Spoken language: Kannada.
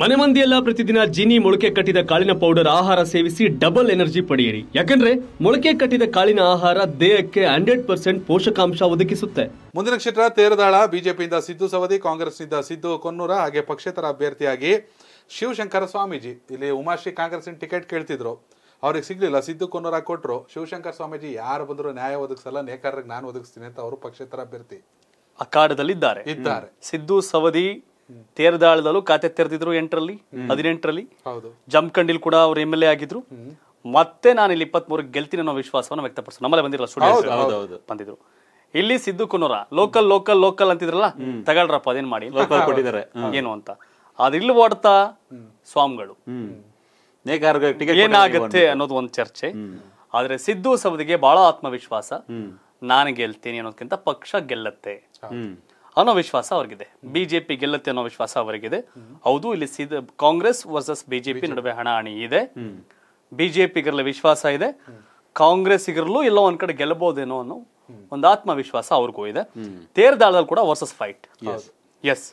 ಮನೆ ಮಂದಿಯೆಲ್ಲ ಪ್ರತಿದಿನ ಜೀನಿ ಮೊಳಕೆ ಕಟ್ಟಿದ ಕಾಳಿನ ಪೌಡರ್ ಆಹಾರ ಸೇವಿಸಿ ಡಬಲ್ ಎನರ್ಜಿ ಪಡೆಯಿರಿ ಯಾಕಂದ್ರೆ ಮೊಳಕೆ ಕಟ್ಟಿದ ಕಾಳಿನ ಆಹಾರ ದೇಹಕ್ಕೆ ಹಂಡ್ರೆಡ್ ಪರ್ಸೆಂಟ್ ಪೋಷಕಾಂಶ ಒದಗಿಸುತ್ತೆ ಮುಂದಿನ ಕ್ಷೇತ್ರ ತೇರದಾಳ ಬಿಜೆಪಿಯಿಂದ ಸಿದ್ದು ಸವದಿ ಕಾಂಗ್ರೆಸ್ನಿಂದ ಸಿದ್ದು ಕೊನ್ನೂರ ಹಾಗೆ ಪಕ್ಷೇತರ ಅಭ್ಯರ್ಥಿಯಾಗಿ ಶಿವಶಂಕರ ಸ್ವಾಮೀಜಿ ಇಲ್ಲಿ ಉಮಾಶ್ರೀ ಕಾಂಗ್ರೆಸ್ಸಿನ ಟಿಕೆಟ್ ಕೇಳ್ತಿದ್ರು ಅವ್ರಿಗೆ ಸಿಗ್ಲಿಲ್ಲ ಸಿದ್ದು ಕೊನ್ನೂರ ಕೊಟ್ಟರು ಶಿವಶಂಕರ ಸ್ವಾಮೀಜಿ ಯಾರು ಬಂದರೂ ನ್ಯಾಯ ಒದಗಿಸಲ್ಲ ನೇಕಾರರಿಗೆ ನಾನು ಒದಗಿಸ್ತೀನಿ ಅಂತ ಅವರು ಪಕ್ಷೇತರ ಅಭ್ಯರ್ಥಿ ಅಖಾಡದಲ್ಲಿದ್ದಾರೆ ಇದ್ದಾರೆ ಸಿದ್ದು ಸವದಿ ತೇರದಾಳದಲ್ಲೂ ಖಾತೆ ತೆರೆದಿದ್ರು ಎಂಟರಲ್ಲಿ ಹದಿನೆಂಟರಲ್ಲಿ ಜಮ್ಖಂಡಿಲ್ ಕೂಡ ಅವ್ರು ಎಂ ಎಲ್ ಎ ಆಗಿದ್ರು ಮತ್ತೆ ನಾನು ಇಲ್ಲಿ ಇಪ್ಪತ್ತ್ ಮೂರು ಗೆಲ್ತೀನಿ ಅನ್ನೋ ವಿಶ್ವಾಸವನ್ನು ವ್ಯಕ್ತಪಡಿಸ್ ನಮ್ಮಲ್ಲೇ ಬಂದಿರಲ್ಲ ಬಂದಿದ್ರು ಇಲ್ಲಿ Siddu Kunur local local local ಅಂತಿದ್ರಲ್ಲ ತಗೊಳ್ರಪ್ಪ ಅದೇನ್ ಮಾಡಿ ಲೋಕಲ್ ಏನು ಅಂತ ಅದಿಲ್ ಓಡ್ತಾ ಸ್ವಾಮಿಗಳು ಏನಾಗುತ್ತೆ ಅನ್ನೋದು ಒಂದು ಚರ್ಚೆ ಆದ್ರೆ ಸಿದ್ದು ಸವದಿಗೆ ಬಹಳ ಆತ್ಮವಿಶ್ವಾಸ ನಾನು ಗೆಲ್ತೀನಿ ಅನ್ನೋದಕ್ಕಿಂತ ಪಕ್ಷ ಗೆಲ್ಲತ್ತೆ ಅನ್ನೋ ವಿಶ್ವಾಸ ಅವ್ರಿಗಿದೆ ಬಿಜೆಪಿ ಗೆಲ್ಲತ್ತೆ ಅನ್ನೋ ವಿಶ್ವಾಸ ಅವರಿಗಿದೆ ಹೌದು ಇಲ್ಲಿ ಸೀದ ಕಾಂಗ್ರೆಸ್ ವರ್ಸಸ್ ಬಿಜೆಪಿ ನಡುವೆ ಹಣಾಹಣಿ ಇದೆ ಬಿಜೆಪಿಗರಲ್ಲ ವಿಶ್ವಾಸ ಇದೆ ಕಾಂಗ್ರೆಸ್ಸಿಗರಲ್ಲೂ ಎಲ್ಲೋ ಒಂದ್ ಕಡೆ ಗೆಲ್ಲಬಹುದೇನೋ ಅನ್ನೋ ಒಂದು ಆತ್ಮವಿಶ್ವಾಸ ಅವ್ರಿಗೂ ಇದೆ ತೇರ್ದಾಳದಲ್ಲಿ ಕೂಡ ವರ್ಸಸ್ ಫೈಟ್ ಎಸ್